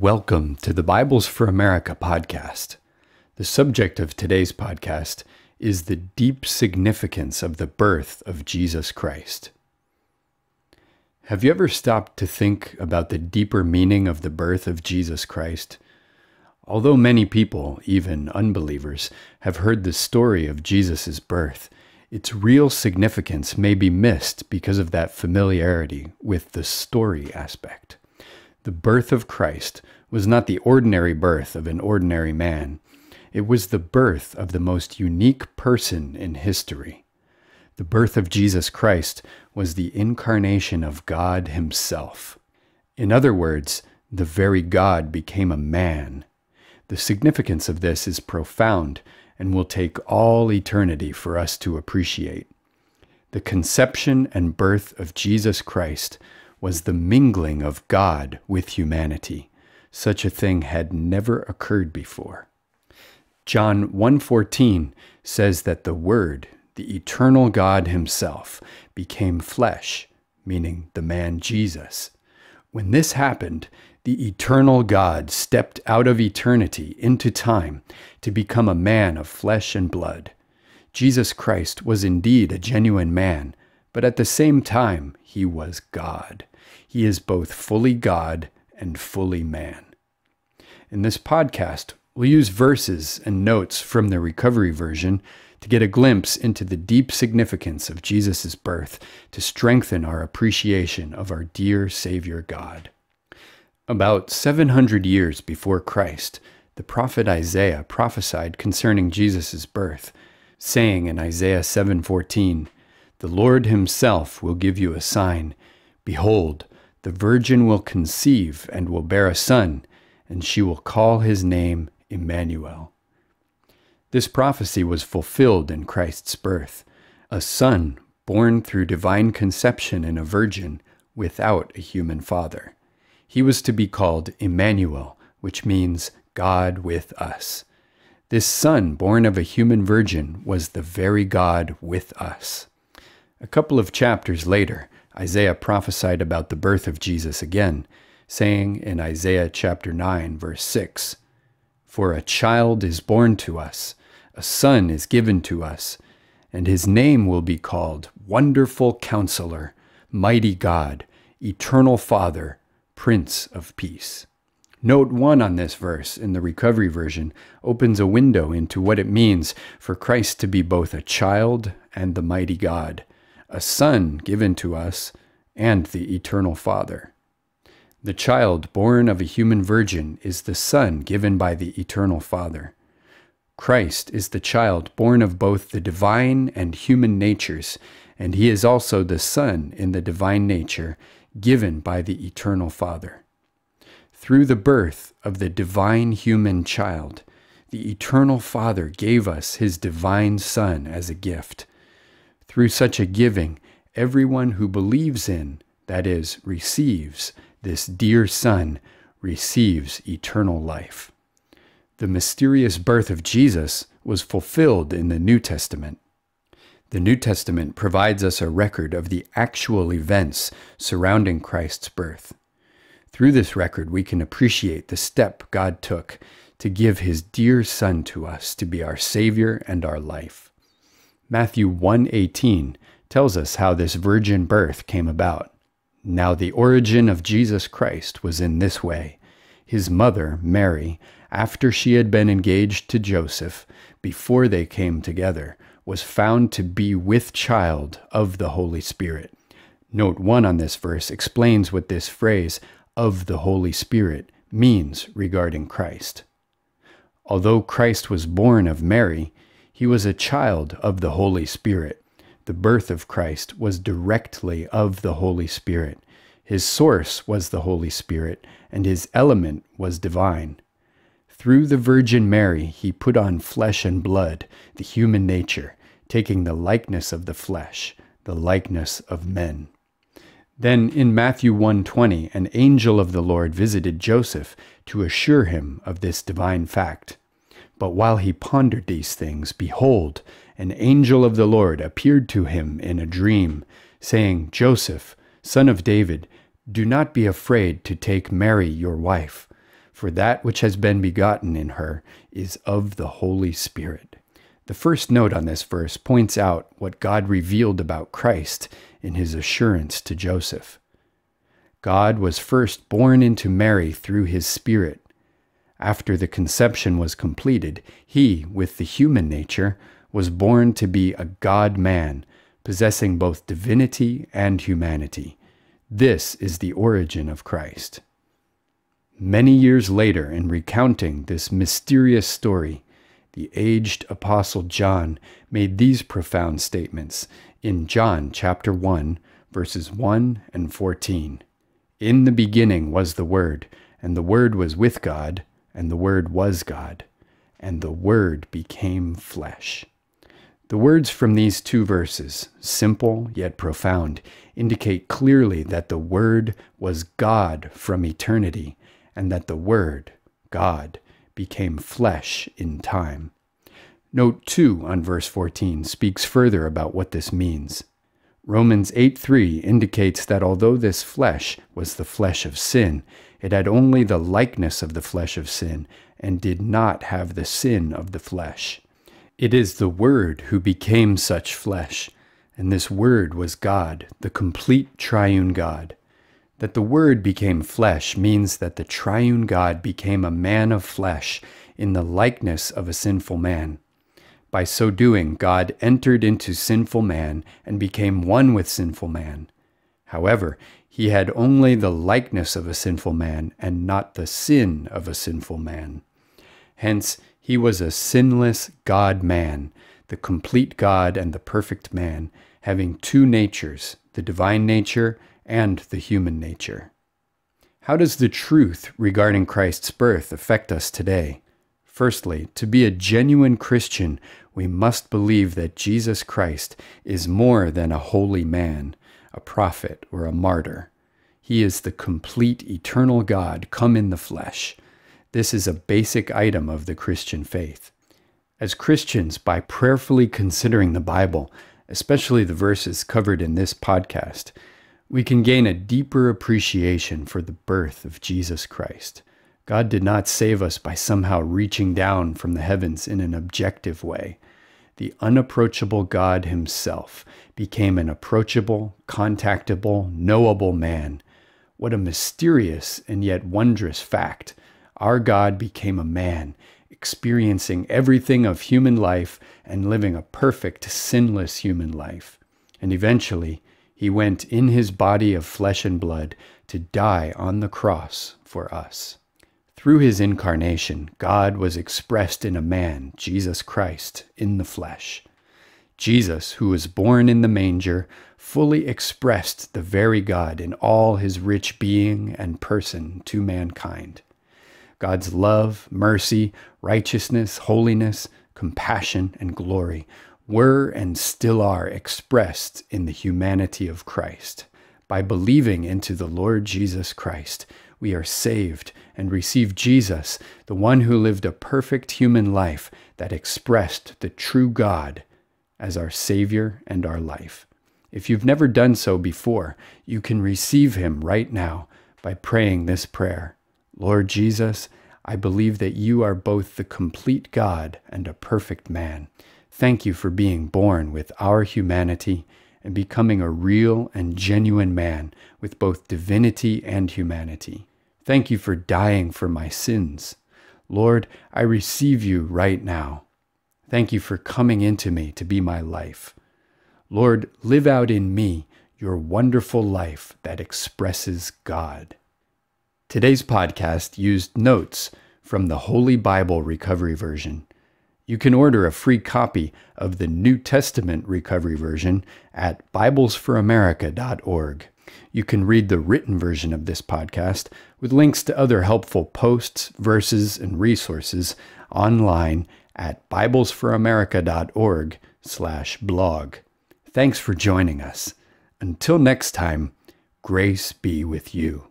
Welcome to the Bibles for America podcast. The subject of today's podcast is the deep significance of the birth of Jesus Christ. Have you ever stopped to think about the deeper meaning of the birth of Jesus Christ? Although many people, even unbelievers, have heard the story of Jesus' birth, its real significance may be missed because of that familiarity with the story aspect. The birth of Christ was not the ordinary birth of an ordinary man. It was the birth of the most unique person in history. The birth of Jesus Christ was the incarnation of God Himself. In other words, the very God became a man. The significance of this is profound and will take all eternity for us to appreciate. The conception and birth of Jesus Christ was the mingling of God with humanity. Such a thing had never occurred before. John 1:14 says that the word, the eternal God himself, became flesh, meaning the man Jesus. When this happened, the eternal God stepped out of eternity into time to become a man of flesh and blood. Jesus Christ was indeed a genuine man, but at the same time, he was God. He is both fully God and fully man. In this podcast, we'll use verses and notes from the recovery version to get a glimpse into the deep significance of Jesus' birth to strengthen our appreciation of our dear Savior God. About 700 years before Christ, the prophet Isaiah prophesied concerning Jesus' birth, saying in Isaiah 7:14, "The Lord himself will give you a sign. Behold, the virgin will conceive and will bear a son, and she will call his name Emmanuel. This prophecy was fulfilled in Christ's birth. A son born through divine conception in a virgin without a human father. He was to be called Emmanuel, which means God with us. This son born of a human virgin was the very God with us. A couple of chapters later, Isaiah prophesied about the birth of Jesus again, saying in Isaiah chapter 9, verse 6 For a child is born to us, a son is given to us, and his name will be called Wonderful Counselor, Mighty God, Eternal Father, Prince of Peace. Note 1 on this verse in the Recovery Version opens a window into what it means for Christ to be both a child and the mighty God a son given to us, and the eternal Father. The child born of a human virgin is the Son given by the eternal Father. Christ is the child born of both the divine and human natures, and he is also the Son in the divine nature given by the eternal Father. Through the birth of the divine human child, the eternal Father gave us his divine Son as a gift through such a giving, everyone who believes in, that is, receives, this dear Son, receives eternal life. The mysterious birth of Jesus was fulfilled in the New Testament. The New Testament provides us a record of the actual events surrounding Christ's birth. Through this record, we can appreciate the step God took to give his dear Son to us to be our Savior and our life. Matthew 1:18 tells us how this virgin birth came about. Now the origin of Jesus Christ was in this way. His mother, Mary, after she had been engaged to Joseph, before they came together, was found to be with child of the Holy Spirit. Note 1 on this verse explains what this phrase, of the Holy Spirit, means regarding Christ. Although Christ was born of Mary, he was a child of the Holy Spirit. The birth of Christ was directly of the Holy Spirit. His source was the Holy Spirit, and his element was divine. Through the Virgin Mary, he put on flesh and blood, the human nature, taking the likeness of the flesh, the likeness of men. Then in Matthew 1:20, an angel of the Lord visited Joseph to assure him of this divine fact. But while he pondered these things, behold, an angel of the Lord appeared to him in a dream, saying, Joseph, son of David, do not be afraid to take Mary your wife, for that which has been begotten in her is of the Holy Spirit. The first note on this verse points out what God revealed about Christ in his assurance to Joseph. God was first born into Mary through his Spirit, after the conception was completed, he, with the human nature, was born to be a God man, possessing both divinity and humanity. This is the origin of Christ. Many years later, in recounting this mysterious story, the aged apostle John made these profound statements in John chapter 1, verses 1 and 14. In the beginning was the Word, and the Word was with God, and the Word was God, and the Word became flesh. The words from these two verses, simple yet profound, indicate clearly that the Word was God from eternity, and that the Word, God, became flesh in time. Note 2 on verse 14 speaks further about what this means. Romans 8:3 indicates that although this flesh was the flesh of sin, it had only the likeness of the flesh of sin, and did not have the sin of the flesh. It is the Word who became such flesh, and this Word was God, the complete triune God. That the Word became flesh means that the triune God became a man of flesh in the likeness of a sinful man. By so doing, God entered into sinful man and became one with sinful man. However, he had only the likeness of a sinful man and not the sin of a sinful man. Hence, he was a sinless God man, the complete God and the perfect man, having two natures, the divine nature and the human nature. How does the truth regarding Christ's birth affect us today? Firstly, to be a genuine Christian, we must believe that Jesus Christ is more than a holy man a prophet, or a martyr. He is the complete eternal God come in the flesh. This is a basic item of the Christian faith. As Christians, by prayerfully considering the Bible, especially the verses covered in this podcast, we can gain a deeper appreciation for the birth of Jesus Christ. God did not save us by somehow reaching down from the heavens in an objective way the unapproachable God himself became an approachable, contactable, knowable man. What a mysterious and yet wondrous fact! Our God became a man, experiencing everything of human life and living a perfect, sinless human life. And eventually, he went in his body of flesh and blood to die on the cross for us. Through his incarnation, God was expressed in a man, Jesus Christ, in the flesh. Jesus, who was born in the manger, fully expressed the very God in all his rich being and person to mankind. God's love, mercy, righteousness, holiness, compassion, and glory were and still are expressed in the humanity of Christ. By believing into the Lord Jesus Christ, we are saved and receive Jesus, the one who lived a perfect human life that expressed the true God, as our Savior and our life. If you've never done so before, you can receive Him right now by praying this prayer Lord Jesus, I believe that you are both the complete God and a perfect man. Thank you for being born with our humanity and becoming a real and genuine man with both divinity and humanity. Thank you for dying for my sins. Lord, I receive you right now. Thank you for coming into me to be my life. Lord, live out in me your wonderful life that expresses God. Today's podcast used notes from the Holy Bible Recovery Version. You can order a free copy of the New Testament Recovery Version at BiblesForAmerica.org. You can read the written version of this podcast with links to other helpful posts, verses, and resources online at biblesforamerica.org slash blog. Thanks for joining us. Until next time, grace be with you.